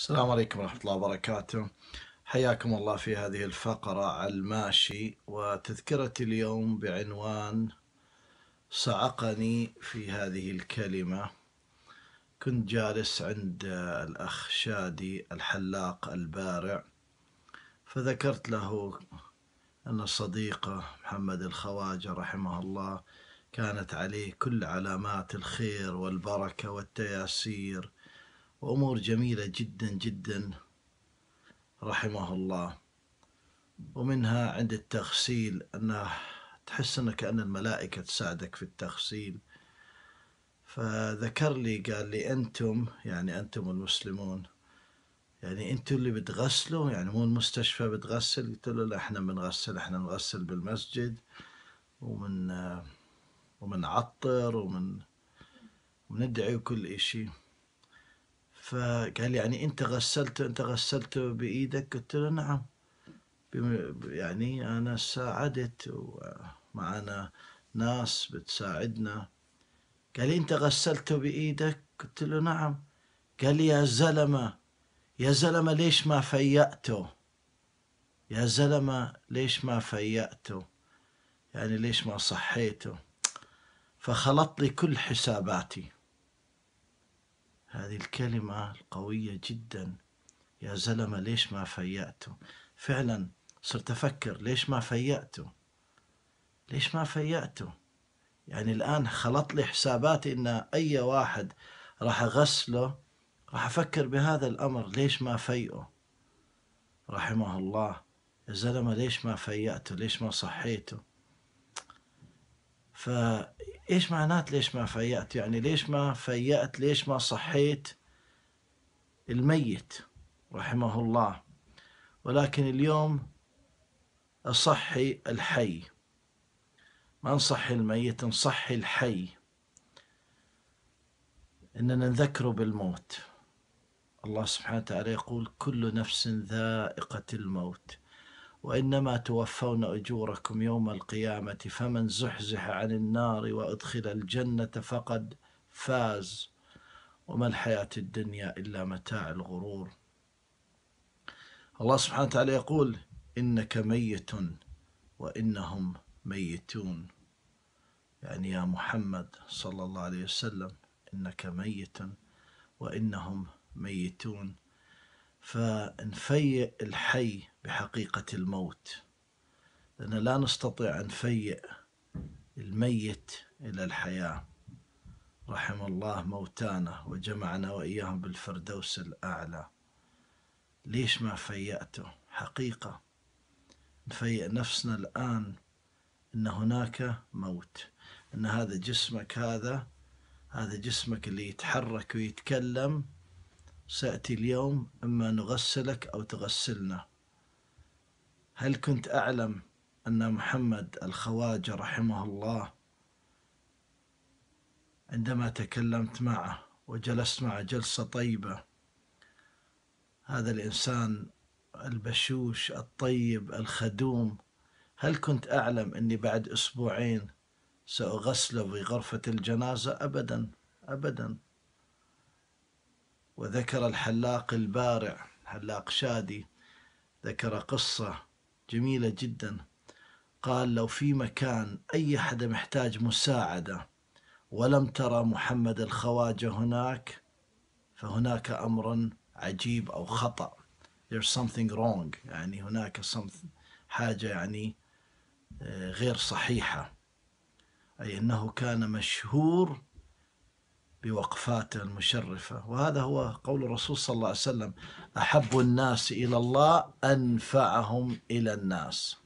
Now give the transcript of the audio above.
السلام عليكم ورحمة الله وبركاته حياكم الله في هذه الفقرة على الماشي وتذكرة اليوم بعنوان صعقني في هذه الكلمة كنت جالس عند الأخ شادي الحلاق البارع فذكرت له أن صديقه محمد الخواجة رحمه الله كانت عليه كل علامات الخير والبركة والتياسير وأمور جميلة جدا جدا رحمه الله ومنها عند التغسيل أنه تحس أنك كأن الملائكة تساعدك في التغسيل فذكر لي قال لي أنتم يعني أنتم المسلمون يعني أنتم اللي بتغسلوا يعني مو المستشفى بتغسل قلت له لا إحنا بنغسل إحنا نغسل بالمسجد ومن ومن عطر ومن وندعي وكل إشي فقال يعني انت غسلت انت غسلت بايدك قلت له نعم يعني انا ساعدت ومعنا ناس بتساعدنا قال لي انت غسلته بايدك قلت له نعم قال لي يا زلمه يا زلمه ليش ما فيأته يا زلمه ليش ما فيأته يعني ليش ما صحيته فخلط لي كل حساباتي هذه الكلمة القوية جدا يا زلمة ليش ما فيأته فعلا صرت أفكر ليش ما فيأته ليش ما فيأته يعني الآن خلط لي حساباتي إن أي واحد راح أغسله راح أفكر بهذا الأمر ليش ما فيئه رحمه الله يا زلمة ليش ما فيأته ليش ما صحيته ف ايش معنات ليش ما فيأت يعني ليش ما فيأت ليش ما صحيت الميت رحمه الله ولكن اليوم أصحي الحي ما نصحي الميت نصحي الحي إننا نذكره بالموت الله سبحانه وتعالى يقول كل نفس ذائقة الموت وإنما توفون أجوركم يوم القيامة فمن زحزح عن النار وأدخل الجنة فقد فاز وما الحياة الدنيا إلا متاع الغرور الله سبحانه وتعالى يقول إنك ميت وإنهم ميتون يعني يا محمد صلى الله عليه وسلم إنك ميت وإنهم ميتون فنفيئ الحي بحقيقة الموت لأن لا نستطيع أن نفيئ الميت إلى الحياة رحم الله موتانا وجمعنا وإياهم بالفردوس الأعلى ليش ما فيأته حقيقة نفيئ نفسنا الآن أن هناك موت أن هذا جسمك هذا هذا جسمك اللي يتحرك ويتكلم سأتي اليوم إما نغسلك أو تغسلنا هل كنت أعلم أن محمد الخواجة رحمه الله عندما تكلمت معه وجلست معه جلسة طيبة هذا الإنسان البشوش الطيب الخدوم هل كنت أعلم أني بعد أسبوعين سأغسله في غرفة الجنازة أبدا أبدا وذكر الحلاق البارع حلاق شادي ذكر قصة جميلة جدا قال لو في مكان أي حدا محتاج مساعدة ولم ترى محمد الخواجة هناك فهناك أمر عجيب أو خطأ there's something wrong يعني هناك something حاجة يعني آه، غير صحيحة أي أنه كان مشهور بوقفاته المشرفة وهذا هو قول الرسول صلى الله عليه وسلم أحب الناس إلى الله أنفعهم إلى الناس